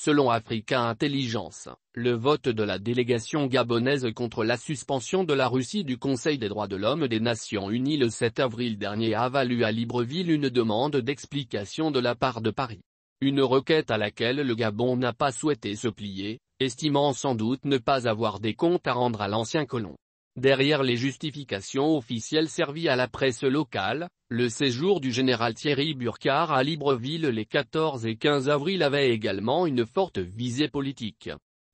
Selon Africa Intelligence, le vote de la délégation gabonaise contre la suspension de la Russie du Conseil des droits de l'homme des Nations Unies le 7 avril dernier a valu à Libreville une demande d'explication de la part de Paris. Une requête à laquelle le Gabon n'a pas souhaité se plier, estimant sans doute ne pas avoir des comptes à rendre à l'ancien colon. Derrière les justifications officielles servies à la presse locale, le séjour du général Thierry Burkhardt à Libreville les 14 et 15 avril avait également une forte visée politique.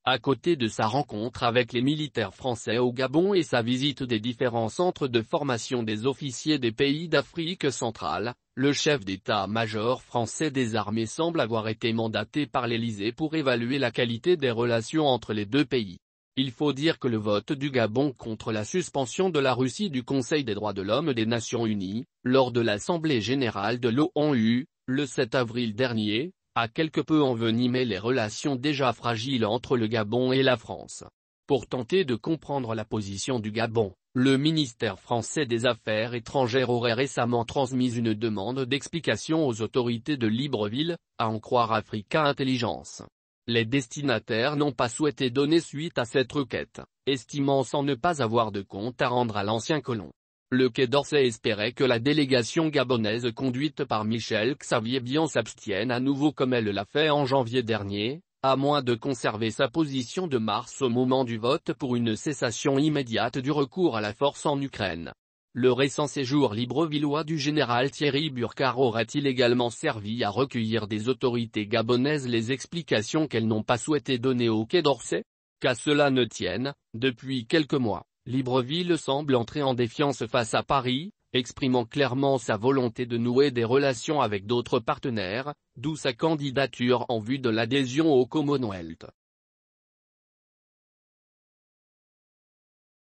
À côté de sa rencontre avec les militaires français au Gabon et sa visite des différents centres de formation des officiers des pays d'Afrique centrale, le chef d'état-major français des armées semble avoir été mandaté par l'Élysée pour évaluer la qualité des relations entre les deux pays. Il faut dire que le vote du Gabon contre la suspension de la Russie du Conseil des droits de l'homme des Nations Unies, lors de l'Assemblée générale de l'ONU, le 7 avril dernier, a quelque peu envenimé les relations déjà fragiles entre le Gabon et la France. Pour tenter de comprendre la position du Gabon, le ministère français des Affaires étrangères aurait récemment transmis une demande d'explication aux autorités de Libreville, à en croire Africa Intelligence. Les destinataires n'ont pas souhaité donner suite à cette requête, estimant sans ne pas avoir de compte à rendre à l'ancien colon. Le Quai d'Orsay espérait que la délégation gabonaise conduite par Michel Xavier Bian s'abstienne à nouveau comme elle l'a fait en janvier dernier, à moins de conserver sa position de mars au moment du vote pour une cessation immédiate du recours à la force en Ukraine. Le récent séjour librevillois du général Thierry Burkhardt aurait-il également servi à recueillir des autorités gabonaises les explications qu'elles n'ont pas souhaité donner au Quai d'Orsay Qu'à cela ne tienne, depuis quelques mois, Libreville semble entrer en défiance face à Paris, exprimant clairement sa volonté de nouer des relations avec d'autres partenaires, d'où sa candidature en vue de l'adhésion au Commonwealth.